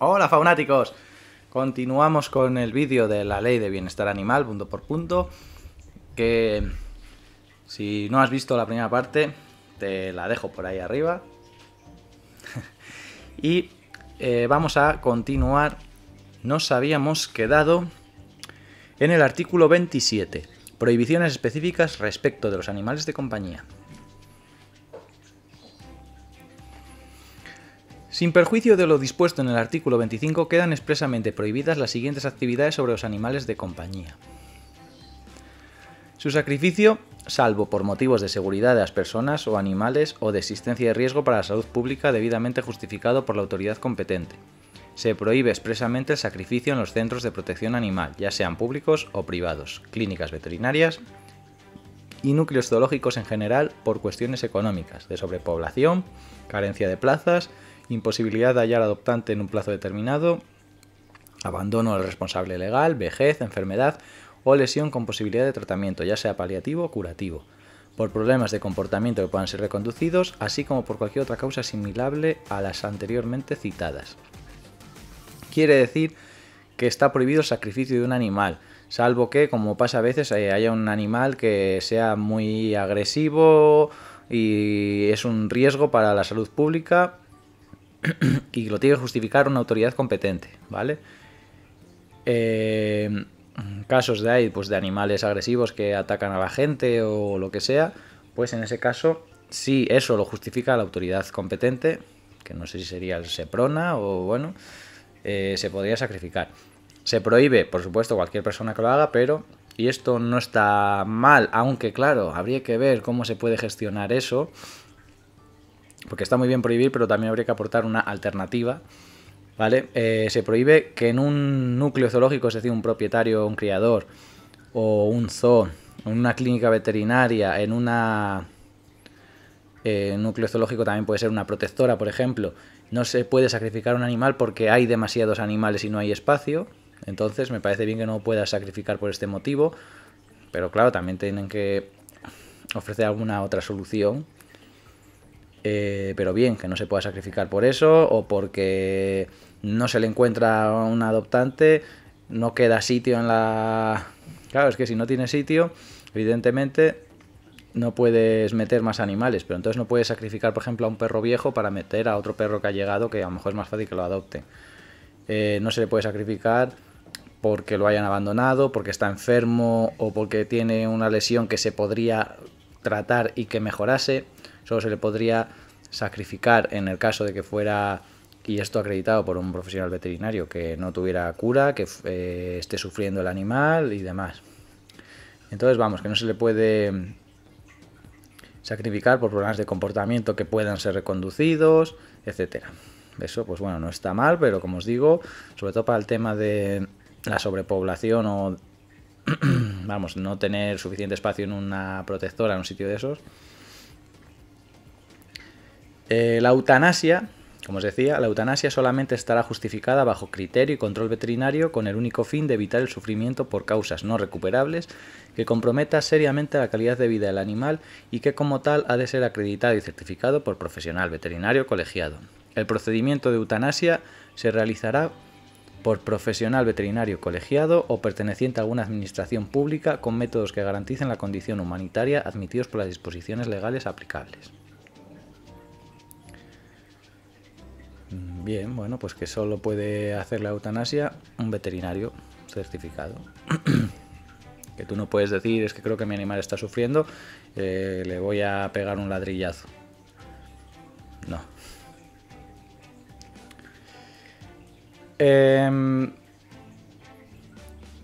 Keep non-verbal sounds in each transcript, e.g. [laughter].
Hola faunáticos, continuamos con el vídeo de la ley de bienestar animal punto por punto, que si no has visto la primera parte, te la dejo por ahí arriba. [laughs] y eh, vamos a continuar, nos habíamos quedado en el artículo 27, prohibiciones específicas respecto de los animales de compañía. Sin perjuicio de lo dispuesto en el artículo 25, quedan expresamente prohibidas las siguientes actividades sobre los animales de compañía. Su sacrificio, salvo por motivos de seguridad de las personas o animales o de existencia de riesgo para la salud pública debidamente justificado por la autoridad competente. Se prohíbe expresamente el sacrificio en los centros de protección animal, ya sean públicos o privados, clínicas veterinarias y núcleos zoológicos en general por cuestiones económicas, de sobrepoblación, carencia de plazas, imposibilidad de hallar adoptante en un plazo determinado, abandono al responsable legal, vejez, enfermedad o lesión con posibilidad de tratamiento, ya sea paliativo o curativo, por problemas de comportamiento que puedan ser reconducidos, así como por cualquier otra causa asimilable a las anteriormente citadas. Quiere decir que está prohibido el sacrificio de un animal, salvo que, como pasa a veces, eh, haya un animal que sea muy agresivo y es un riesgo para la salud pública y lo tiene que justificar una autoridad competente, ¿vale? Eh, casos de ahí, pues de animales agresivos que atacan a la gente o lo que sea, pues en ese caso, si eso lo justifica la autoridad competente, que no sé si sería el SEPRONA o bueno, eh, se podría sacrificar. Se prohíbe, por supuesto, cualquier persona que lo haga, pero, y esto no está mal, aunque claro, habría que ver cómo se puede gestionar eso, porque está muy bien prohibir, pero también habría que aportar una alternativa. ¿Vale? Eh, se prohíbe que en un núcleo zoológico, es decir, un propietario, un criador, o un zoo, en una clínica veterinaria, en un eh, núcleo zoológico también puede ser una protectora, por ejemplo, no se puede sacrificar un animal porque hay demasiados animales y no hay espacio. Entonces me parece bien que no pueda sacrificar por este motivo. Pero claro, también tienen que ofrecer alguna otra solución eh, pero bien, que no se pueda sacrificar por eso o porque no se le encuentra un adoptante, no queda sitio en la... Claro, es que si no tiene sitio, evidentemente no puedes meter más animales, pero entonces no puedes sacrificar, por ejemplo, a un perro viejo para meter a otro perro que ha llegado, que a lo mejor es más fácil que lo adopte. Eh, no se le puede sacrificar porque lo hayan abandonado, porque está enfermo o porque tiene una lesión que se podría tratar y que mejorase. Solo se le podría sacrificar en el caso de que fuera, y esto acreditado por un profesional veterinario, que no tuviera cura, que eh, esté sufriendo el animal y demás. Entonces, vamos, que no se le puede sacrificar por problemas de comportamiento que puedan ser reconducidos, etcétera. Eso, pues bueno, no está mal, pero como os digo, sobre todo para el tema de la sobrepoblación o, [clears throat] vamos, no tener suficiente espacio en una protectora, en un sitio de esos, eh, la eutanasia, como os decía, la eutanasia solamente estará justificada bajo criterio y control veterinario con el único fin de evitar el sufrimiento por causas no recuperables que comprometa seriamente la calidad de vida del animal y que como tal ha de ser acreditado y certificado por profesional veterinario colegiado. El procedimiento de eutanasia se realizará por profesional veterinario colegiado o perteneciente a alguna administración pública con métodos que garanticen la condición humanitaria admitidos por las disposiciones legales aplicables. Mm, bien, bueno, pues que solo puede hacer la eutanasia un veterinario certificado. [clears throat] que tú no puedes decir, es que creo que mi animal está sufriendo, eh, le voy a pegar un ladrillazo. No. Eh,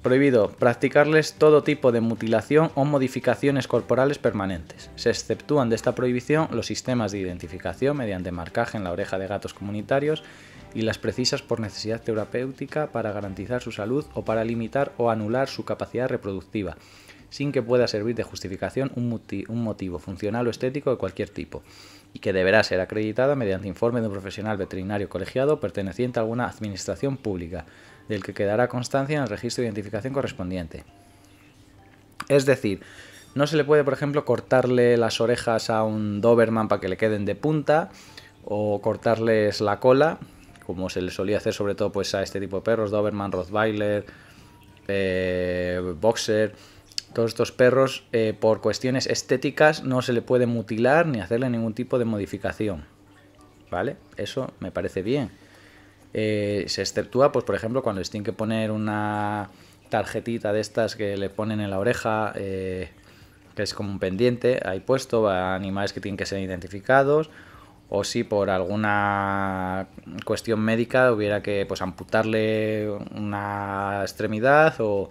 Prohibido practicarles todo tipo de mutilación o modificaciones corporales permanentes. Se exceptúan de esta prohibición los sistemas de identificación mediante marcaje en la oreja de gatos comunitarios y las precisas por necesidad terapéutica para garantizar su salud o para limitar o anular su capacidad reproductiva, sin que pueda servir de justificación un, motivo funcional o estético de cualquier tipo, y que deberá ser acreditada mediante informe de un profesional veterinario colegiado perteneciente a alguna administración pública, del que quedará constancia en el registro de identificación correspondiente. Es decir, no se le puede, por ejemplo, cortarle las orejas a un Doberman para que le queden de punta o cortarles la cola, como se le solía hacer sobre todo pues, a este tipo de perros, Doberman, Rottweiler, eh, Boxer. Todos estos perros, eh, por cuestiones estéticas, no se le puede mutilar ni hacerle ningún tipo de modificación. ¿Vale? Eso me parece bien. Eh, se exceptúa, pues por ejemplo, cuando les tienen que poner una tarjetita de estas que le ponen en la oreja, eh, que es como un pendiente, ahí puesto, a animales que tienen que ser identificados, o si por alguna cuestión médica hubiera que pues amputarle una extremidad o,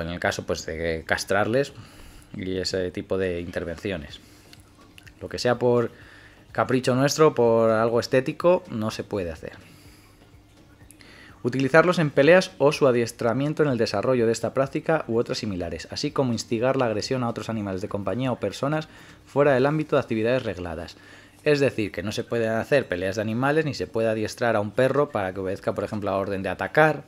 en el caso pues de castrarles y ese tipo de intervenciones. Lo que sea por capricho nuestro, por algo estético, no se puede hacer utilizarlos en peleas o su adiestramiento en el desarrollo de esta práctica u otras similares, así como instigar la agresión a otros animales de compañía o personas fuera del ámbito de actividades regladas. Es decir, que no se pueden hacer peleas de animales ni se puede adiestrar a un perro para que obedezca, por ejemplo, a orden de atacar.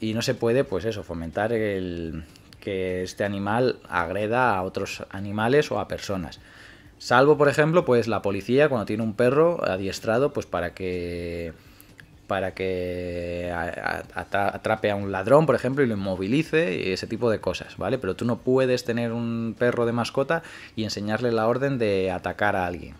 Y no se puede, pues eso, fomentar el, que este animal agreda a otros animales o a personas. Salvo, por ejemplo, pues la policía cuando tiene un perro adiestrado, pues para que para que atrape a un ladrón, por ejemplo, y lo inmovilice y ese tipo de cosas, ¿vale? Pero tú no puedes tener un perro de mascota y enseñarle la orden de atacar a alguien.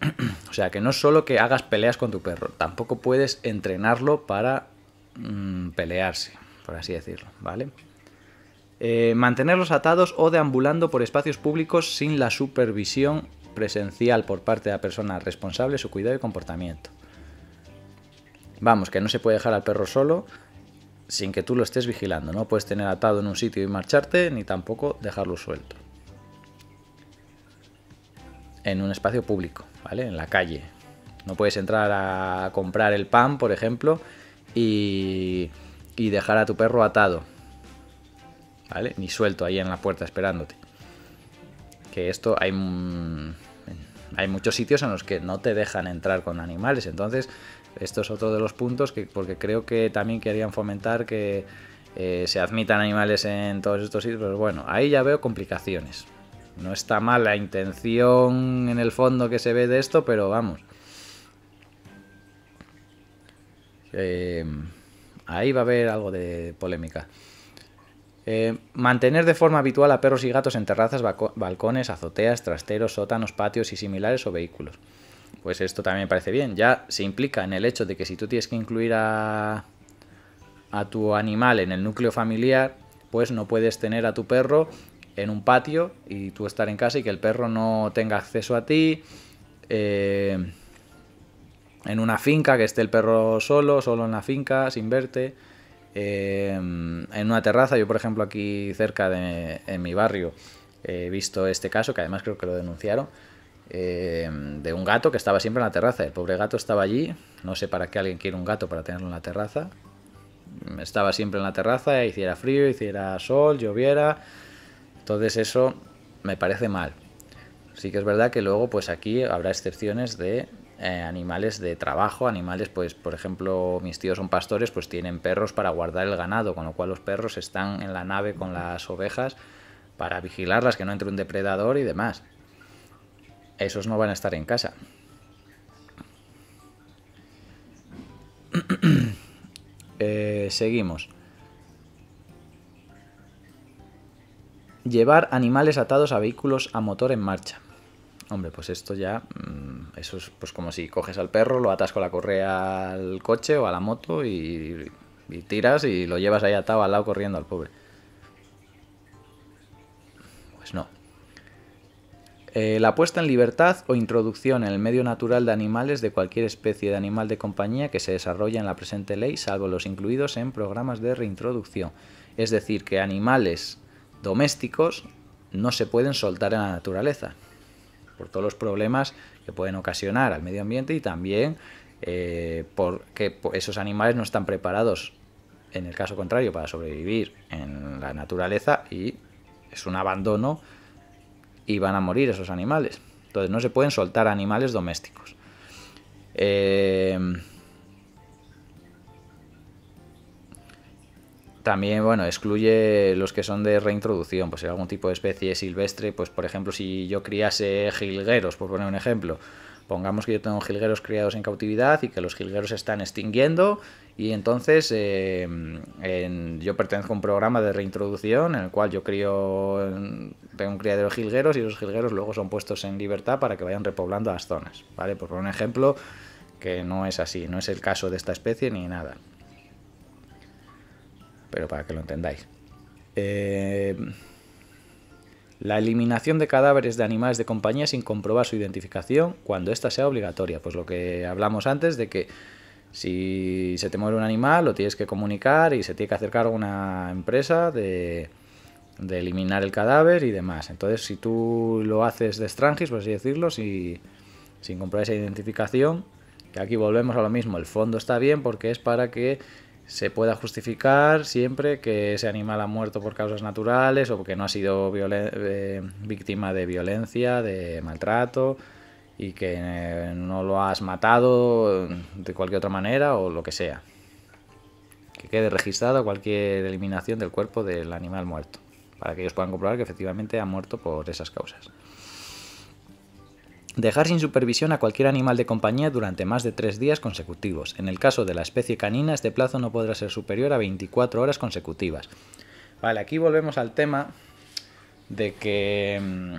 [clears throat] O sea, que no es solo que hagas peleas con tu perro, tampoco puedes entrenarlo para mm, pelearse, por así decirlo, ¿vale? Eh, mantenerlos atados o deambulando por espacios públicos sin la supervisión presencial por parte de la persona responsable su cuidado y comportamiento. Vamos, que no se puede dejar al perro solo sin que tú lo estés vigilando. No puedes tener atado en un sitio y marcharte, ni tampoco dejarlo suelto. En un espacio público, ¿vale? En la calle. No puedes entrar a comprar el pan, por ejemplo, y, y dejar a tu perro atado. ¿Vale? Ni suelto ahí en la puerta esperándote. Que esto hay hay muchos sitios en los que no te dejan entrar con animales. Entonces, esto es otro de los puntos que, porque creo que también querían fomentar que eh, se admitan animales en todos estos sitios. Pero bueno, ahí ya veo complicaciones. No está mal la intención en el fondo que se ve de esto, pero vamos. Eh, ahí va a haber algo de polémica. Eh, mantener de forma habitual a perros y gatos en terrazas, balcones, azoteas, trasteros, sótanos, patios y similares o vehículos. Pues esto también me parece bien. Ya se implica en el hecho de que si tú tienes que incluir a, tu animal en el núcleo familiar, pues no puedes tener a tu perro en un patio y tú estar en casa y que el perro no tenga acceso a ti. Eh, en una finca, que esté el perro solo, solo en la finca, sin verte. Em, en una terraza. Yo, por ejemplo, aquí cerca de en mi barrio he visto este caso, que además creo que lo denunciaron, em, de un gato que estaba siempre en la terraza. El pobre gato estaba allí, no sé para qué alguien quiere un gato para tenerlo en la terraza. Estaba siempre en la terraza, hiciera frío, hiciera sol, lloviera. Entonces eso me parece mal. así que es verdad que luego pues aquí habrá excepciones de eh, animales de trabajo, animales, pues, por ejemplo, mis tíos son pastores, pues tienen perros para guardar el ganado, con lo cual los perros están en la nave con las ovejas para vigilarlas, que no entre un depredador y demás. Esos no van a estar en casa. [clears throat] Eh, seguimos. Llevar animales atados a vehículos a motor en marcha. Hombre, pues esto ya mm, eso es pues como si coges al perro, lo atas con la correa al coche o a la moto y, tiras y lo llevas ahí atado al lado corriendo al pobre. Pues no. Eh, la puesta en libertad o introducción en el medio natural de animales de cualquier especie de animal de compañía que se desarrolla en la presente ley, salvo los incluidos en programas de reintroducción. Es decir, que animales domésticos no se pueden soltar en la naturaleza, por todos los problemas que pueden ocasionar al medio ambiente y también eh, porque esos animales no están preparados, en el caso contrario, para sobrevivir en la naturaleza y es un abandono y van a morir esos animales. Entonces no se pueden soltar animales domésticos. Eh, También, bueno, excluye los que son de reintroducción, pues algún tipo de especie silvestre, pues por ejemplo, si yo criase jilgueros, por poner un ejemplo, pongamos que yo tengo jilgueros criados en cautividad y que los jilgueros se están extinguiendo y entonces em, yo pertenezco a un programa de reintroducción en el cual yo crío, tengo un criadero de jilgueros y los jilgueros luego son puestos en libertad para que vayan repoblando las zonas, ¿vale? Por un ejemplo que no es así, no es el caso de esta especie ni nada pero para que lo entendáis. Eh, la eliminación de cadáveres de animales de compañía sin comprobar su identificación cuando ésta sea obligatoria. Pues lo que hablamos antes de que si se te muere un animal lo tienes que comunicar y se tiene que hacer cargo una empresa de, eliminar el cadáver y demás. Entonces si tú lo haces de extranjis, por así decirlo, sin comprobar esa identificación, que aquí volvemos a lo mismo, el fondo está bien porque es para que se pueda justificar siempre que ese animal ha muerto por causas naturales o que no ha sido eh, víctima de violencia, de maltrato y que eh, no lo has matado de cualquier otra manera o lo que sea. Que quede registrado cualquier eliminación del cuerpo del animal muerto para que ellos puedan comprobar que efectivamente ha muerto por esas causas. Dejar sin supervisión a cualquier animal de compañía durante más de tres días consecutivos. En el caso de la especie canina, este plazo no podrá ser superior a 24 horas consecutivas. Vale, aquí volvemos al tema de que... Mm,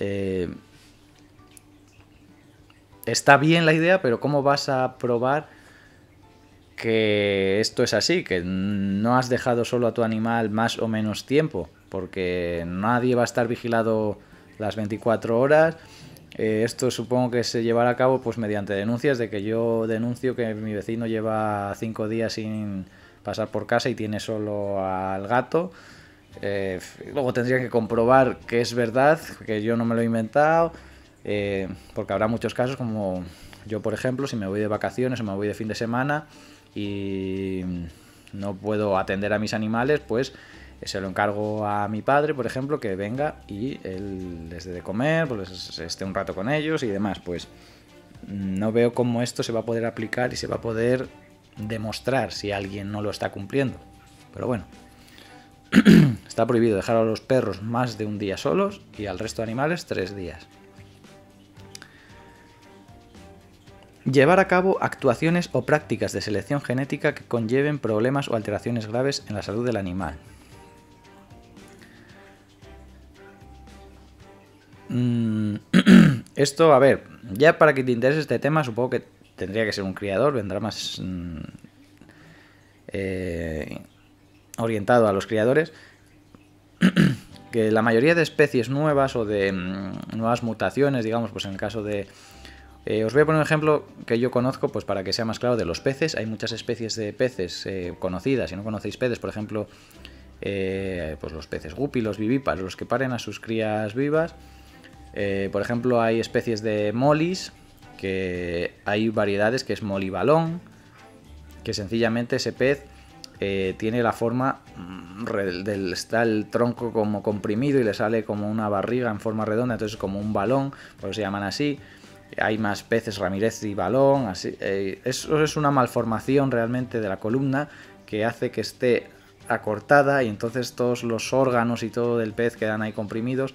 eh, está bien la idea, pero ¿cómo vas a probar que esto es así? Que no has dejado solo a tu animal más o menos tiempo, porque nadie va a estar vigilado las 24 horas. Eh, esto supongo que se llevará a cabo pues mediante denuncias de que yo denuncio que mi vecino lleva cinco días sin pasar por casa y tiene solo al gato. Eh, luego tendría que comprobar que es verdad, que yo no me lo he inventado, eh, porque habrá muchos casos como yo, por ejemplo, si me voy de vacaciones o me voy de fin de semana y no puedo atender a mis animales, pues eh, se lo encargo a mi padre, por ejemplo, que venga y él les dé de comer, pues esté un rato con ellos y demás. Pues mm, no veo cómo esto se va a poder aplicar y se va a poder demostrar si alguien no lo está cumpliendo. Pero bueno, [clears throat] está prohibido dejar a los perros más de un día solos y al resto de animales tres días. Llevar a cabo actuaciones o prácticas de selección genética que conlleven problemas o alteraciones graves en la salud del animal. Mm, [clears throat] esto, a ver, ya para que te interese este tema, supongo que tendría que ser un criador, vendrá más mm, eh, orientado a los criadores. [clears throat] que la mayoría de especies nuevas o de mm, nuevas mutaciones, digamos, pues en el caso de. Eh, os voy a poner un ejemplo que yo conozco, pues para que sea más claro, de los peces. Hay muchas especies de peces eh, conocidas. Si no conocéis peces, por ejemplo, pues los peces guppy, los vivipas, los que paren a sus crías vivas eh, por ejemplo, hay especies de molis, que hay variedades que es molibalón, que sencillamente ese pez eh, tiene la forma, mm, está el tronco como comprimido y le sale como una barriga en forma redonda, entonces como un balón, por se llaman así. Hay más peces Ramírez y balón, así. Eh, eso es una malformación realmente de la columna que hace que esté acortada y entonces todos los órganos y todo del pez quedan ahí comprimidos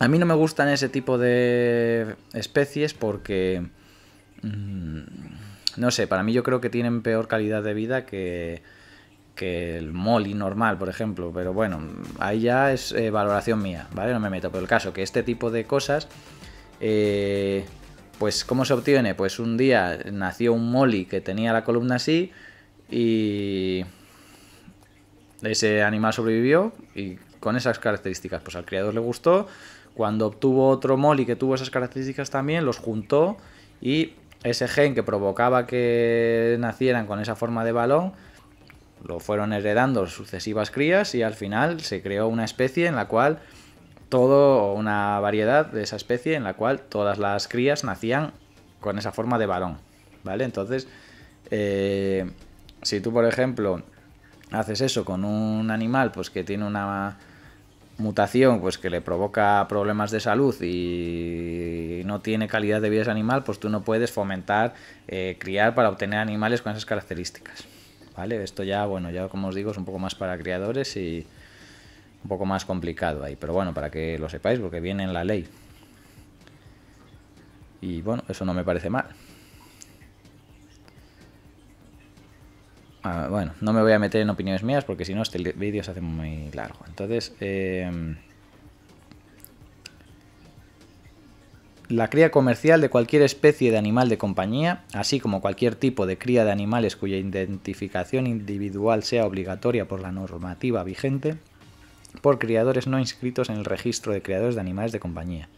a mí no me gustan ese tipo de especies porque... Mm, no sé, para mí yo creo que tienen peor calidad de vida que, que el molly normal, por ejemplo. Pero bueno, ahí ya es eh, valoración mía, ¿vale? No me meto. Pero el caso que este tipo de cosas... Eh, pues, ¿cómo se obtiene? Pues un día nació un molly que tenía la columna así y... Ese animal sobrevivió y con esas características, pues al criador le gustó cuando obtuvo otro moli que tuvo esas características también, los juntó y ese gen que provocaba que nacieran con esa forma de balón, lo fueron heredando sucesivas crías y al final se creó una especie en la cual todo, una variedad de esa especie en la cual todas las crías nacían con esa forma de balón, ¿vale? Entonces, eh, si tú, por ejemplo, haces eso con un animal pues que tiene una mutación pues que le provoca problemas de salud y no tiene calidad de vida ese animal, pues tú no puedes fomentar eh, criar para obtener animales con esas características. ¿Vale? Esto ya, bueno, ya como os digo, es un poco más para criadores y un poco más complicado ahí, pero bueno, para que lo sepáis porque viene en la ley. Y bueno, eso no me parece mal. Ah, bueno, no me voy a meter en opiniones mías porque si no este vídeo se hace muy largo. Entonces, em, la cría comercial de cualquier especie de animal de compañía, así como cualquier tipo de cría de animales cuya identificación individual sea obligatoria por la normativa vigente, por criadores no inscritos en el registro de criadores de animales de compañía.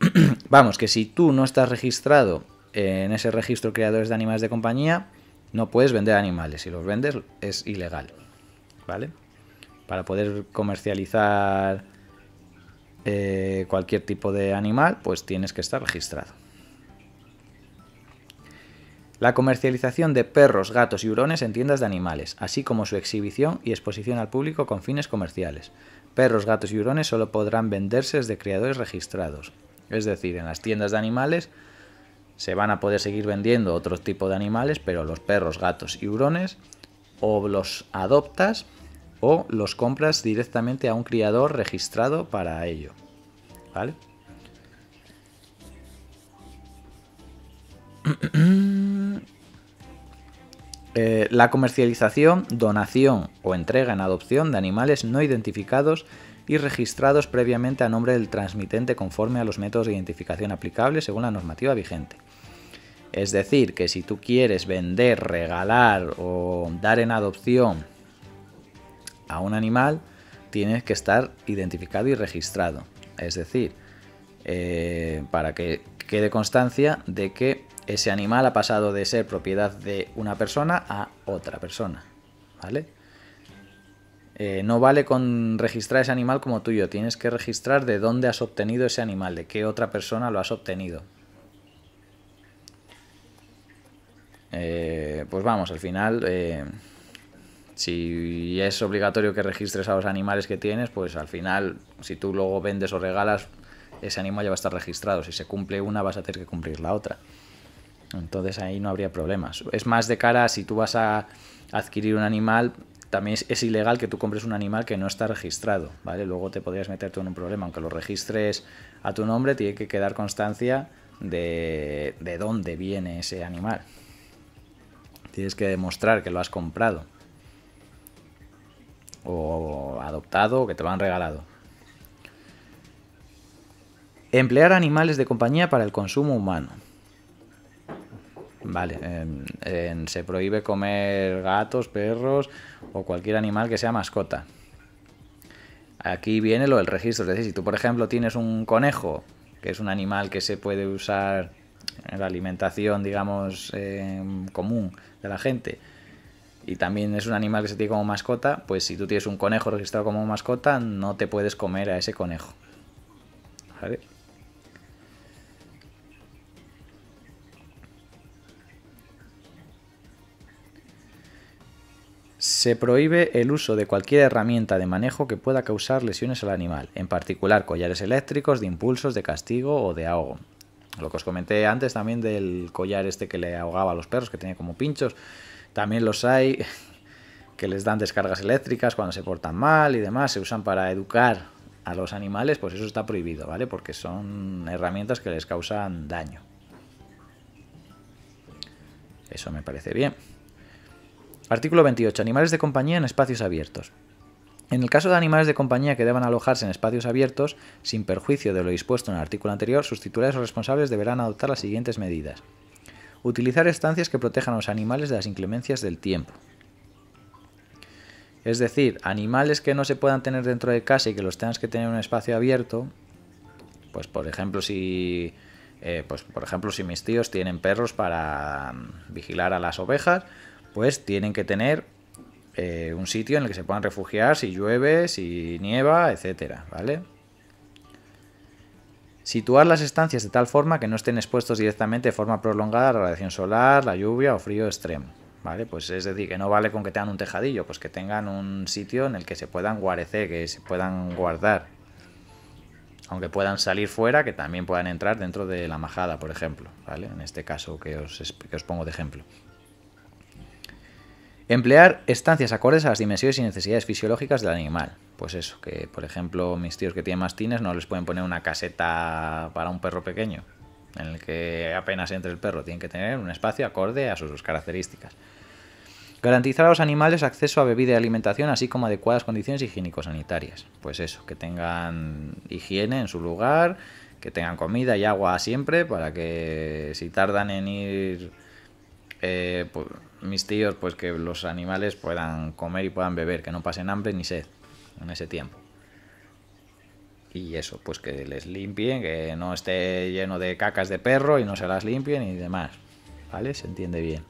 [clears throat] Vamos, que si tú no estás registrado en ese registro de criadores de animales de compañía, no puedes vender animales, si los vendes es ilegal, ¿vale? Para poder comercializar eh, cualquier tipo de animal, pues tienes que estar registrado. La comercialización de perros, gatos y hurones en tiendas de animales, así como su exhibición y exposición al público con fines comerciales. Perros, gatos y hurones solo podrán venderse desde criadores registrados. Es decir, en las tiendas de animales se van a poder seguir vendiendo otro tipo de animales, pero los perros, gatos y hurones o los adoptas o los compras directamente a un criador registrado para ello. ¿Vale? [clears throat] Eh, la comercialización, donación o entrega en adopción de animales no identificados y registrados previamente a nombre del transmitente conforme a los métodos de identificación aplicables según la normativa vigente. Es decir, que si tú quieres vender, regalar o dar en adopción a un animal, tienes que estar identificado y registrado. Es decir, eh, para que quede constancia de que ese animal ha pasado de ser propiedad de una persona a otra persona. ¿Vale? Eh, no vale con registrar ese animal como tuyo, tienes que registrar de dónde has obtenido ese animal, de qué otra persona lo has obtenido. Eh, pues vamos, al final, eh, si es obligatorio que registres a los animales que tienes, pues al final, si tú luego vendes o regalas, ese animal ya va a estar registrado. Si se cumple una, vas a tener que cumplir la otra. Entonces ahí no habría problemas. Es más de cara si tú vas a adquirir un animal, también es, ilegal que tú compres un animal que no está registrado, ¿vale? Luego te podrías meter tú en un problema. Aunque lo registres a tu nombre, tiene que quedar constancia de, de dónde viene ese animal. Tienes que demostrar que lo has comprado. O adoptado o que te lo han regalado. Emplear animales de compañía para el consumo humano. Vale, se prohíbe comer gatos, perros o cualquier animal que sea mascota. Aquí viene lo del registro, es decir, si tú por ejemplo tienes un conejo, que es un animal que se puede usar en la alimentación, digamos, em, común de la gente, y también es un animal que se tiene como mascota, pues si tú tienes un conejo registrado como mascota, no te puedes comer a ese conejo. Se prohíbe el uso de cualquier herramienta de manejo que pueda causar lesiones al animal, en particular collares eléctricos, de impulsos, de castigo o de ahogo. Lo que os comenté antes también del collar este que le ahogaba a los perros, que tenía como pinchos. También los hay [laughs] que les dan descargas eléctricas cuando se portan mal y demás. Se usan para educar a los animales, pues eso está prohibido, ¿vale? Porque son herramientas que les causan daño. Eso me parece bien. Artículo 28. Animales de compañía en espacios abiertos. En el caso de animales de compañía que deban alojarse en espacios abiertos, sin perjuicio de lo dispuesto en el artículo anterior, sus titulares o responsables deberán adoptar las siguientes medidas. Utilizar estancias que protejan a los animales de las inclemencias del tiempo. Es decir, animales que no se puedan tener dentro de casa y que los tengas que tener en un espacio abierto, pues por ejemplo si, eh, pues por ejemplo si mis tíos tienen perros para mm, vigilar a las ovejas, pues tienen que tener eh, un sitio en el que se puedan refugiar si llueve, si nieva, etcétera, ¿vale? Situar las estancias de tal forma que no estén expuestos directamente de forma prolongada a la radiación solar, la lluvia o frío extremo. ¿Vale? Pues es decir, que no vale con que tengan un tejadillo, pues que tengan un sitio en el que se puedan guarecer, que se puedan guardar. Aunque puedan salir fuera, que también puedan entrar dentro de la majada, por ejemplo, ¿vale? En este caso que os pongo de ejemplo. Emplear estancias acordes a las dimensiones y necesidades fisiológicas del animal. Pues eso, que por ejemplo mis tíos que tienen mastines no les pueden poner una caseta para un perro pequeño, en el que apenas entre el perro, tienen que tener un espacio acorde a sus características. Garantizar a los animales acceso a bebida y alimentación, así como adecuadas condiciones higiénico-sanitarias. Pues eso, que tengan higiene en su lugar, que tengan comida y agua siempre, para que si tardan en ir eh, pues, mis tíos, pues que los animales puedan comer y puedan beber, que no pasen hambre ni sed en ese tiempo. Y eso, pues que les limpien, que no esté lleno de cacas de perro y no se las limpien y demás. ¿Vale? Se entiende bien.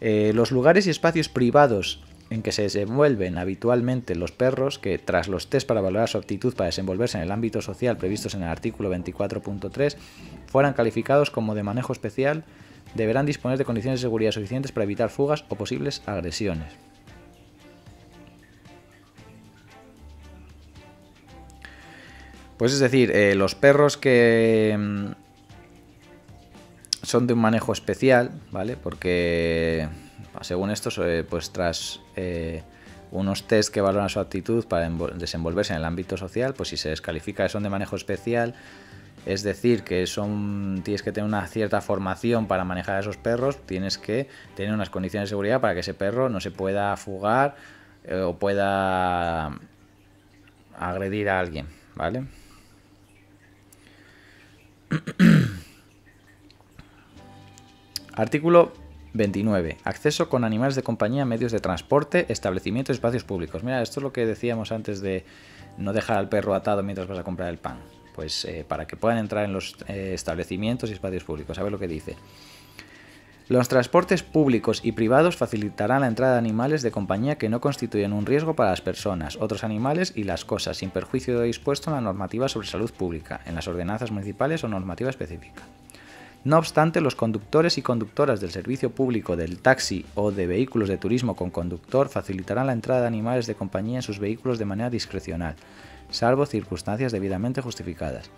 Eh, los lugares y espacios privados en que se desenvuelven habitualmente los perros, que tras los test para valorar su aptitud para desenvolverse en el ámbito social previstos en el artículo 24.3, fueran calificados como de manejo especial deberán disponer de condiciones de seguridad suficientes para evitar fugas o posibles agresiones. Pues es decir, eh, los perros que mm, son de un manejo especial, ¿vale? Porque según esto, eh, pues tras eh, unos test que valoran su actitud para desenvolverse en el ámbito social, pues si se descalifica que son de manejo especial, es decir, que son, tienes que tener una cierta formación para manejar a esos perros, tienes que tener unas condiciones de seguridad para que ese perro no se pueda fugar eh, o pueda agredir a alguien, ¿vale? [clears throat] Artículo 29. Acceso con animales de compañía, medios de transporte, establecimientos, y espacios públicos. Mira, esto es lo que decíamos antes de no dejar al perro atado mientras vas a comprar el pan pues eh, para que puedan entrar en los eh, establecimientos y espacios públicos. A ver lo que dice. Los transportes públicos y privados facilitarán la entrada de animales de compañía que no constituyen un riesgo para las personas, otros animales y las cosas, sin perjuicio de lo dispuesto en la normativa sobre salud pública, en las ordenanzas municipales o normativa específica. No obstante, los conductores y conductoras del servicio público del taxi o de vehículos de turismo con conductor facilitarán la entrada de animales de compañía en sus vehículos de manera discrecional, salvo circunstancias debidamente justificadas.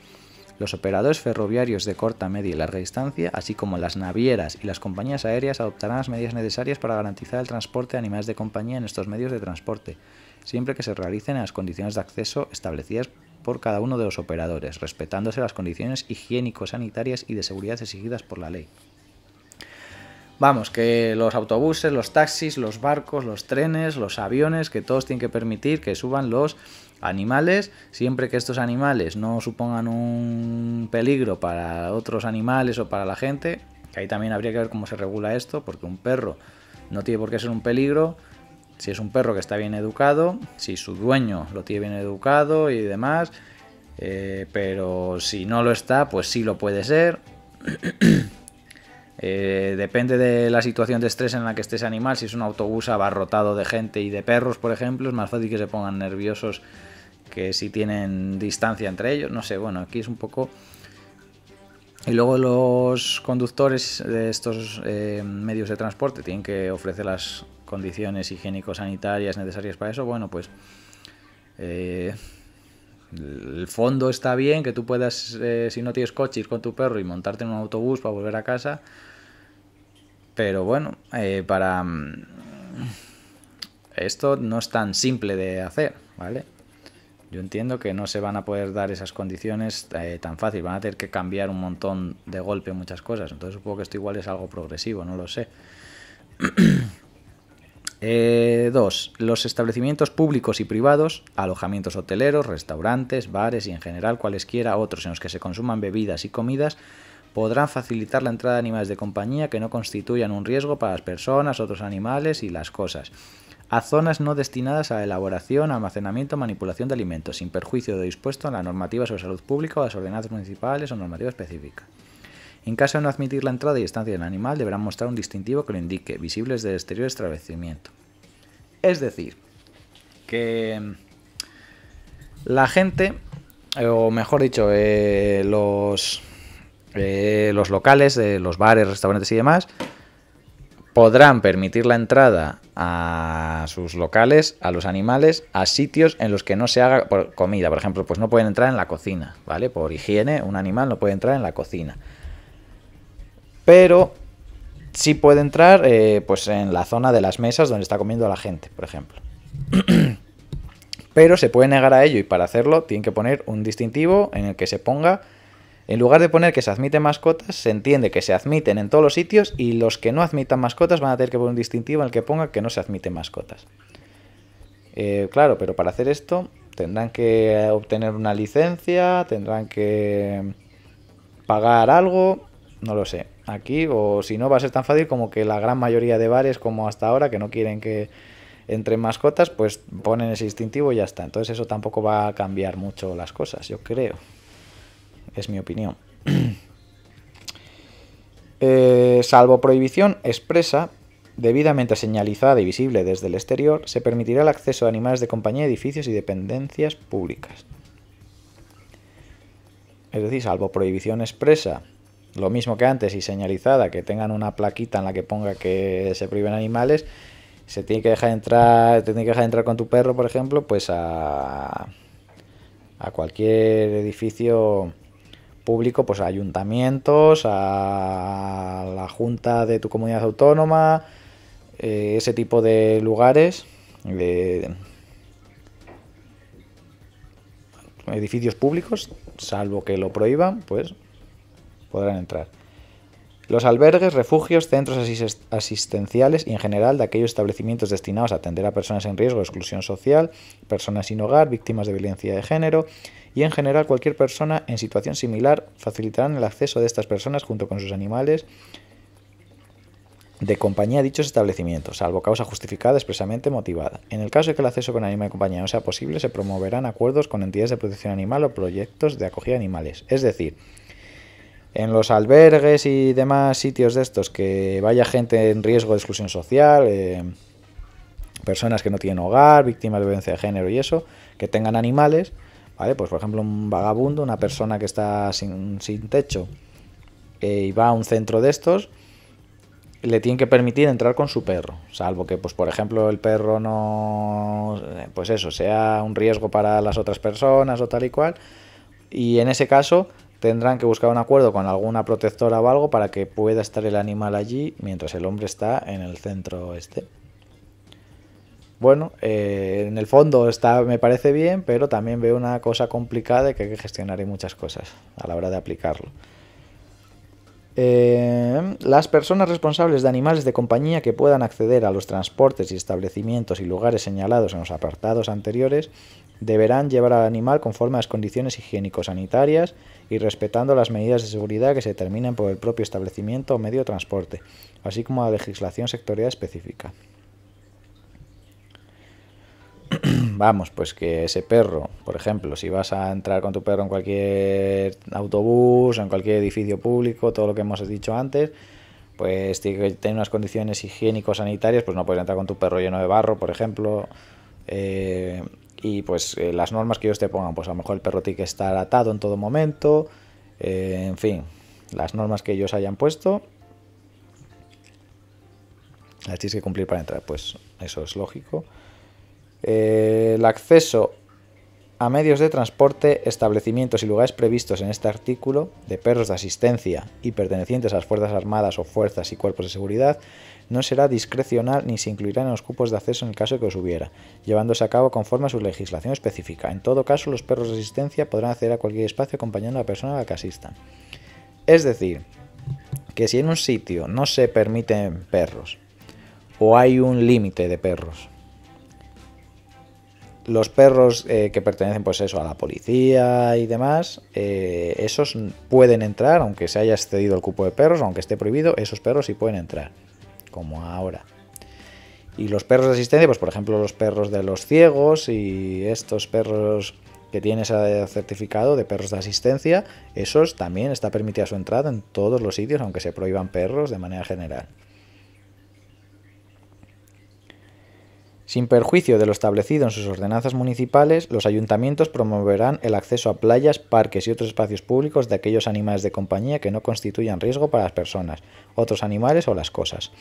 Los operadores ferroviarios de corta, media y larga distancia, así como las navieras y las compañías aéreas, adoptarán las medidas necesarias para garantizar el transporte de animales de compañía en estos medios de transporte, siempre que se realicen en las condiciones de acceso establecidas por cada uno de los operadores, respetándose las condiciones higiénico-sanitarias y de seguridad exigidas por la ley. Vamos, que los autobuses, los taxis, los barcos, los trenes, los aviones, que todos tienen que permitir que suban los animales, siempre que estos animales no supongan un peligro para otros animales o para la gente, que ahí también habría que ver cómo se regula esto, porque un perro no tiene por qué ser un peligro, si es un perro que está bien educado, si su dueño lo tiene bien educado y demás, eh, pero si no lo está, pues sí lo puede ser. [clears throat] Eh, depende de la situación de estrés en la que esté ese animal. Si es un autobús abarrotado de gente y de perros, por ejemplo, es más fácil que se pongan nerviosos que si tienen distancia entre ellos. No sé, bueno, aquí es un poco... Y luego los conductores de estos eh, medios de transporte tienen que ofrecer las condiciones higiénico-sanitarias necesarias para eso, bueno, pues eh, el fondo está bien, que tú puedas, eh, si no tienes coche, ir con tu perro y montarte en un autobús para volver a casa, pero bueno, eh, para... Mm, esto no es tan simple de hacer, ¿vale? Yo entiendo que no se van a poder dar esas condiciones tan fácil, van a tener que cambiar un montón de golpe muchas cosas, entonces supongo que esto igual es algo progresivo, no lo sé. [clears throat] 2. Eh, dos, los establecimientos públicos y privados, alojamientos hoteleros, restaurantes, bares y en general cualesquiera otros en los que se consuman bebidas y comidas, podrán facilitar la entrada de animales de compañía que no constituyan un riesgo para las personas, otros animales y las cosas, a zonas no destinadas a elaboración, almacenamiento o manipulación de alimentos, sin perjuicio de dispuesto en la normativa sobre salud pública o las ordenanzas municipales o normativa específica. En caso de no admitir la entrada y estancia del animal, deberán mostrar un distintivo que lo indique, Visibles desde el exterior del establecimiento. Es decir, que mm, la gente, eh, o mejor dicho, eh, los, eh, los locales, eh, los bares, restaurantes y demás, podrán permitir la entrada a sus locales, a los animales, a sitios en los que no se haga comida. Por ejemplo, pues no pueden entrar en la cocina, ¿vale? Por higiene, un animal no puede entrar en la cocina. Pero sí puede entrar eh, pues en la zona de las mesas donde está comiendo la gente, por ejemplo. [clears throat] Pero se puede negar a ello y para hacerlo tienen que poner un distintivo en el que se ponga, en lugar de poner que se admiten mascotas, se entiende que se admiten en todos los sitios y los que no admitan mascotas van a tener que poner un distintivo en el que ponga que no se admiten mascotas. Eh, claro, pero para hacer esto tendrán que obtener una licencia, tendrán que pagar algo, no lo sé aquí o si no va a ser tan fácil como que la gran mayoría de bares como hasta ahora que no quieren que entren mascotas pues ponen ese instintivo y ya está. Entonces eso tampoco va a cambiar mucho las cosas, yo creo. Es mi opinión. [clears throat] Eh, salvo prohibición expresa, debidamente señalizada y visible desde el exterior, se permitirá el acceso a animales de compañía, edificios y dependencias públicas. Es decir, salvo prohibición expresa lo mismo que antes y señalizada, que tengan una plaquita en la que ponga que se prohíben animales, se tiene que dejar entrar, tiene que dejar entrar con tu perro, por ejemplo, pues a, cualquier edificio público, pues a ayuntamientos, a la junta de tu comunidad autónoma, eh, ese tipo de lugares, edificios públicos, salvo que lo prohíban, pues podrán entrar. Los albergues, refugios, centros asistenciales y en general de aquellos establecimientos destinados a atender a personas en riesgo de exclusión social, personas sin hogar, víctimas de violencia de género y en general cualquier persona en situación similar facilitarán el acceso de estas personas junto con sus animales de compañía a dichos establecimientos, salvo causa justificada expresamente motivada. En el caso de que el acceso con animal de compañía no sea posible, se promoverán acuerdos con entidades de protección animal o proyectos de acogida de animales. Es decir, en los albergues y demás sitios de estos que vaya gente en riesgo de exclusión social, eh, personas que no tienen hogar, víctimas de violencia de género y eso, que tengan animales, ¿vale? Pues por ejemplo un vagabundo, una persona que está sin, techo eh, y va a un centro de estos, le tienen que permitir entrar con su perro, salvo que, pues por ejemplo, el perro no, eh, pues eso, sea un riesgo para las otras personas o tal y cual, y en ese caso tendrán que buscar un acuerdo con alguna protectora o algo para que pueda estar el animal allí mientras el hombre está en el centro este. Bueno, eh, en el fondo está, me parece bien, pero también veo una cosa complicada y que hay que gestionar muchas cosas a la hora de aplicarlo. Eh, las personas responsables de animales de compañía que puedan acceder a los transportes y establecimientos y lugares señalados en los apartados anteriores deberán llevar al animal conforme a las condiciones higiénico-sanitarias y respetando las medidas de seguridad que se determinen por el propio establecimiento o medio de transporte, así como la legislación sectorial específica. [clears throat] Vamos, pues que ese perro, por ejemplo, si vas a entrar con tu perro en cualquier autobús, en cualquier edificio público, todo lo que hemos dicho antes, pues tiene unas condiciones higiénico-sanitarias, pues no puedes entrar con tu perro lleno de barro, por ejemplo. Eh, y pues eh, las normas que ellos te pongan, pues a lo mejor el perro tiene que estar atado en todo momento, eh, en fin, las normas que ellos hayan puesto, las tienes que cumplir para entrar, pues eso es lógico. Eh, el acceso a medios de transporte, establecimientos y lugares previstos en este artículo, de perros de asistencia y pertenecientes a las Fuerzas Armadas o Fuerzas y Cuerpos de Seguridad, no será discrecional ni se incluirán en los cupos de acceso en el caso de que os hubiera, llevándose a cabo conforme a su legislación específica. En todo caso, los perros de asistencia podrán acceder a cualquier espacio acompañando a la persona a la que asistan. Es decir, que si en un sitio no se permiten perros, o hay un límite de perros, los perros eh, que pertenecen pues eso a la policía y demás eh, esos pueden entrar aunque se haya excedido el cupo de perros aunque esté prohibido esos perros sí pueden entrar como ahora y los perros de asistencia pues por ejemplo los perros de los ciegos y estos perros que tienen ese certificado de perros de asistencia esos también está permitida su entrada en todos los sitios aunque se prohíban perros de manera general Sin perjuicio de lo establecido en sus ordenanzas municipales, los ayuntamientos promoverán el acceso a playas, parques y otros espacios públicos de aquellos animales de compañía que no constituyan riesgo para las personas, otros animales o las cosas.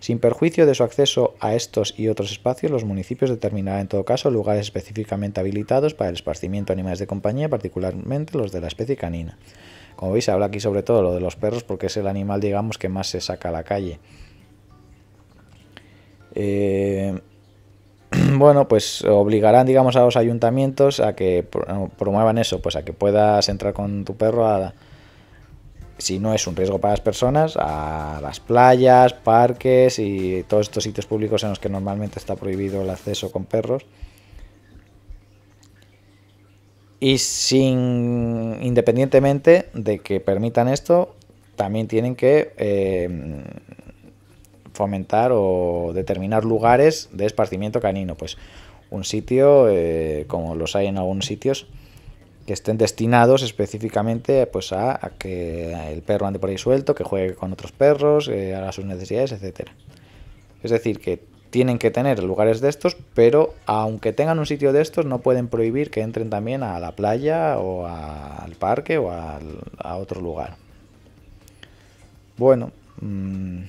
Sin perjuicio de su acceso a estos y otros espacios, los municipios determinarán en todo caso lugares específicamente habilitados para el esparcimiento de animales de compañía, particularmente los de la especie canina. Como veis, se habla aquí sobre todo lo de los perros porque es el animal, digamos, que más se saca a la calle. Eh [clears throat] bueno, pues obligarán, digamos, a los ayuntamientos a que eh, promuevan eso, pues a que puedas entrar con tu perro a, si no es un riesgo para las personas, a las playas, parques y todos estos sitios públicos en los que normalmente está prohibido el acceso con perros. Y sin, independientemente de que permitan esto, también tienen que eh, fomentar o determinar lugares de esparcimiento canino. Pues un sitio, eh, como los hay en algunos sitios, que estén destinados específicamente pues, a, que el perro ande por ahí suelto, que juegue con otros perros, eh, haga sus necesidades, etc. Es decir, que tienen que tener lugares de estos, pero aunque tengan un sitio de estos, no pueden prohibir que entren también a la playa o al parque o a, otro lugar. Bueno... Mm,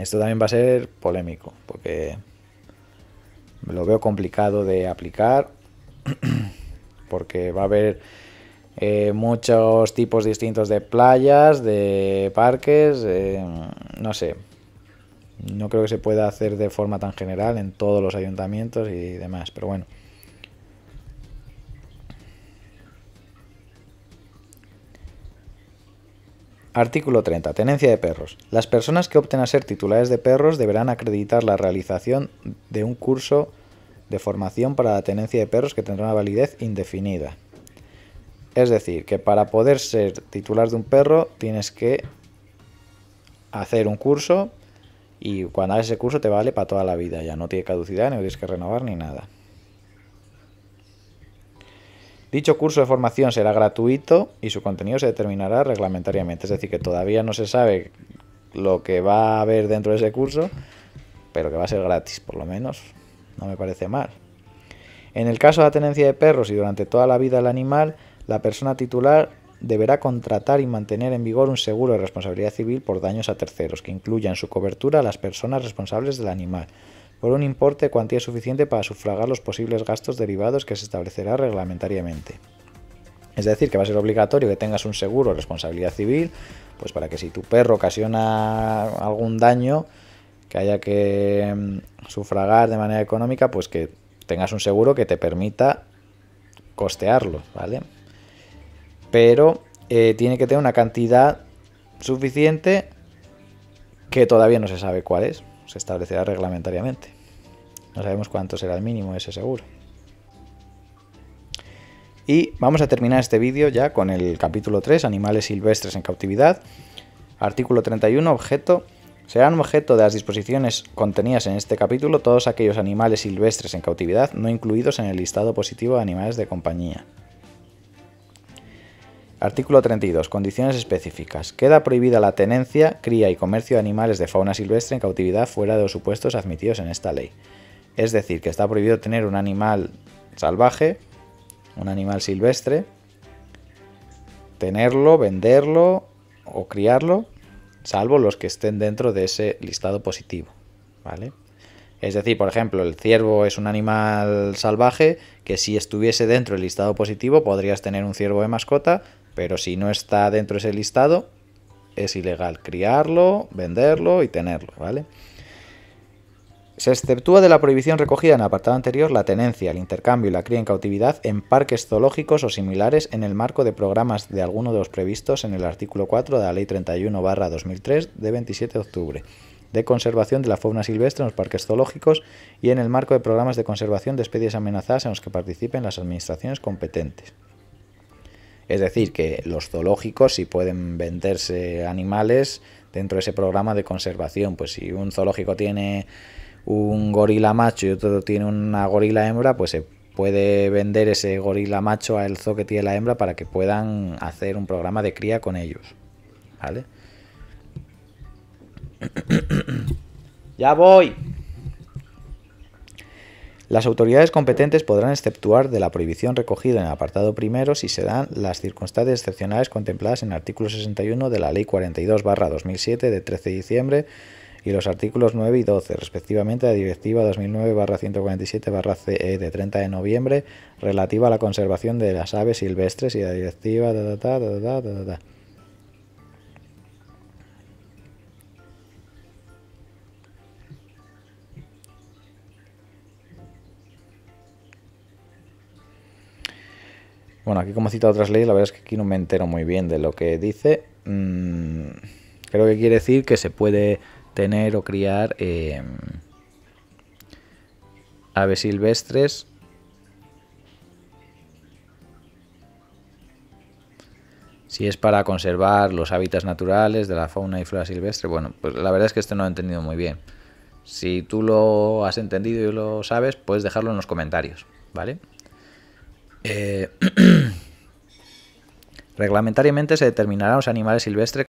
esto también va a ser polémico, porque lo veo complicado de aplicar, [clears throat] porque va a haber eh, muchos tipos distintos de playas, de parques, eh, no sé. No creo que se pueda hacer de forma tan general en todos los ayuntamientos y demás, pero bueno. Artículo 30. Tenencia de perros. Las personas que opten a ser titulares de perros deberán acreditar la realización de un curso de formación para la tenencia de perros que tendrá una validez indefinida. Es decir, que para poder ser titular de un perro tienes que hacer un curso y cuando hagas ese curso te vale para toda la vida, ya no tiene caducidad, ni tienes que renovar ni nada. Dicho curso de formación será gratuito y su contenido se determinará reglamentariamente. Es decir, que todavía no se sabe lo que va a haber dentro de ese curso, pero que va a ser gratis, por lo menos. No me parece mal. En el caso de la tenencia de perros y durante toda la vida del animal, la persona titular deberá contratar y mantener en vigor un seguro de responsabilidad civil por daños a terceros, que incluya en su cobertura a las personas responsables del animal por un importe de cuantía suficiente para sufragar los posibles gastos derivados que se establecerá reglamentariamente. Es decir, que va a ser obligatorio que tengas un seguro de responsabilidad civil, pues para que si tu perro ocasiona algún daño que haya que mm, sufragar de manera económica, pues que tengas un seguro que te permita costearlo, ¿vale? Pero eh, tiene que tener una cantidad suficiente que todavía no se sabe cuál es se establecerá reglamentariamente. No sabemos cuánto será el mínimo ese seguro. Y vamos a terminar este vídeo ya con el capítulo 3, animales silvestres en cautividad. Artículo 31, objeto. Serán objeto de las disposiciones contenidas en este capítulo todos aquellos animales silvestres en cautividad no incluidos en el listado positivo de animales de compañía. Artículo 32. Condiciones específicas. Queda prohibida la tenencia, cría y comercio de animales de fauna silvestre en cautividad fuera de los supuestos admitidos en esta ley. Es decir, que está prohibido tener un animal salvaje, un animal silvestre, tenerlo, venderlo o criarlo, salvo los que estén dentro de ese listado positivo. ¿Vale? Es decir, por ejemplo, el ciervo es un animal salvaje que si estuviese dentro del listado positivo podrías tener un ciervo de mascota, pero si no está dentro de ese listado, es ilegal criarlo, venderlo y tenerlo, ¿vale? Se exceptúa de la prohibición recogida en el apartado anterior la tenencia, el intercambio y la cría en cautividad en parques zoológicos o similares en el marco de programas de alguno de los previstos en el artículo 4 de la Ley 31-2003 de 27 de octubre de conservación de la fauna silvestre en los parques zoológicos y en el marco de programas de conservación de especies amenazadas en los que participen las administraciones competentes. Es decir, que los zoológicos sí pueden venderse animales dentro de ese programa de conservación. Pues si un zoológico tiene un gorila macho y otro tiene una gorila hembra, pues se puede vender ese gorila macho al zoo que tiene la hembra para que puedan hacer un programa de cría con ellos. ¿Vale? [coughs] ya voy. Las autoridades competentes podrán exceptuar de la prohibición recogida en el apartado primero si se dan las circunstancias excepcionales contempladas en el artículo 61 de la Ley 42-2007 de 13 de diciembre y los artículos 9 y 12, respectivamente, de la Directiva 2009-147-CE e de 30 de noviembre relativa a la conservación de las aves silvestres y la Directiva... Bueno, aquí como cita otras leyes, la verdad es que aquí no me entero muy bien de lo que dice. Mm, creo que quiere decir que se puede tener o criar eh, aves silvestres si es para conservar los hábitats naturales de la fauna y flora silvestre, bueno, pues la verdad es que esto no lo he entendido muy bien. Si tú lo has entendido y lo sabes, puedes dejarlo en los comentarios, ¿vale? Eh, [clears throat] reglamentariamente se determinarán los animales silvestres